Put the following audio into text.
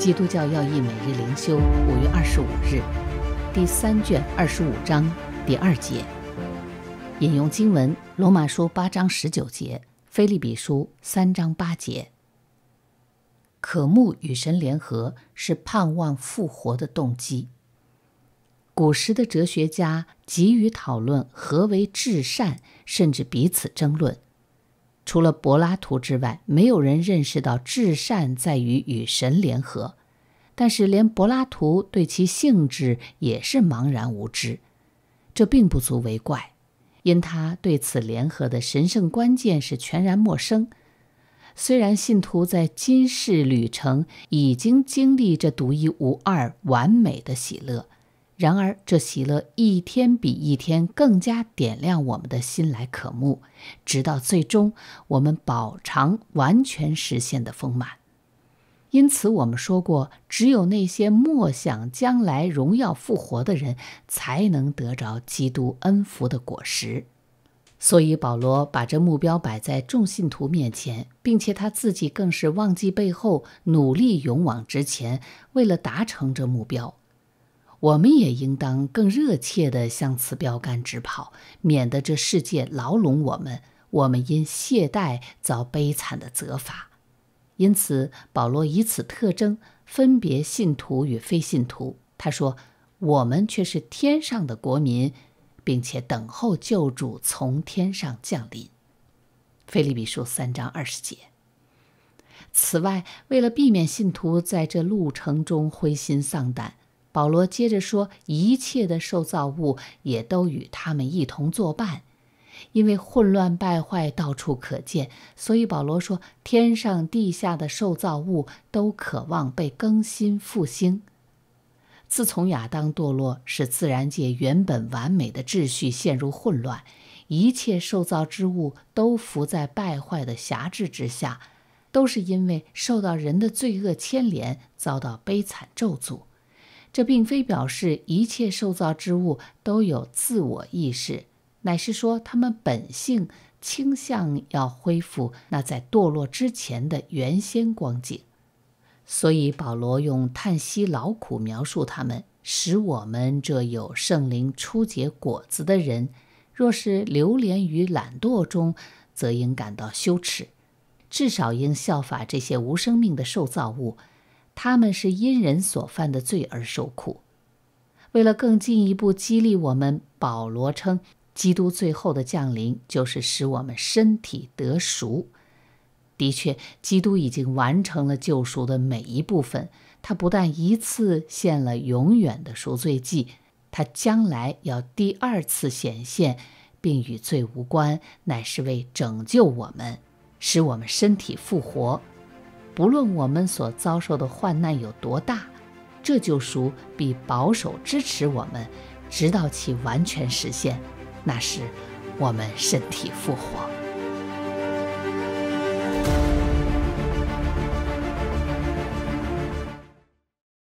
《基督教要义》每日灵修，五月二十五日，第三卷二十五章第二节，引用经文：罗马书八章十九节，菲利比书三章八节。渴慕与神联合是盼望复活的动机。古时的哲学家急于讨论何为至善，甚至彼此争论。除了柏拉图之外，没有人认识到至善在于与神联合，但是连柏拉图对其性质也是茫然无知，这并不足为怪，因他对此联合的神圣关键是全然陌生。虽然信徒在今世旅程已经经历这独一无二完美的喜乐。然而，这喜乐一天比一天更加点亮我们的心来渴慕，直到最终我们饱尝完全实现的丰满。因此，我们说过，只有那些默想将来荣耀复活的人，才能得着基督恩福的果实。所以，保罗把这目标摆在众信徒面前，并且他自己更是忘记背后，努力勇往直前，为了达成这目标。我们也应当更热切地向此标杆直跑，免得这世界牢笼我们，我们因懈怠遭悲惨的责罚。因此，保罗以此特征分别信徒与非信徒。他说：“我们却是天上的国民，并且等候救主从天上降临。”菲利比书三章二十节。此外，为了避免信徒在这路程中灰心丧胆。保罗接着说：“一切的受造物也都与他们一同作伴，因为混乱败坏到处可见，所以保罗说，天上地下的受造物都渴望被更新复兴。自从亚当堕落，使自然界原本完美的秩序陷入混乱，一切受造之物都伏在败坏的辖制之下，都是因为受到人的罪恶牵连，遭到悲惨咒诅。”这并非表示一切受造之物都有自我意识，乃是说它们本性倾向要恢复那在堕落之前的原先光景。所以保罗用叹息劳苦描述他们，使我们这有圣灵初结果子的人，若是流连于懒惰中，则应感到羞耻，至少应效法这些无生命的受造物。他们是因人所犯的罪而受苦。为了更进一步激励我们，保罗称基督最后的降临就是使我们身体得赎。的确，基督已经完成了救赎的每一部分。他不但一次献了永远的赎罪祭，他将来要第二次显现，并与罪无关，乃是为拯救我们，使我们身体复活。无论我们所遭受的患难有多大，这就属比保守支持我们，直到其完全实现，那时我们身体复活。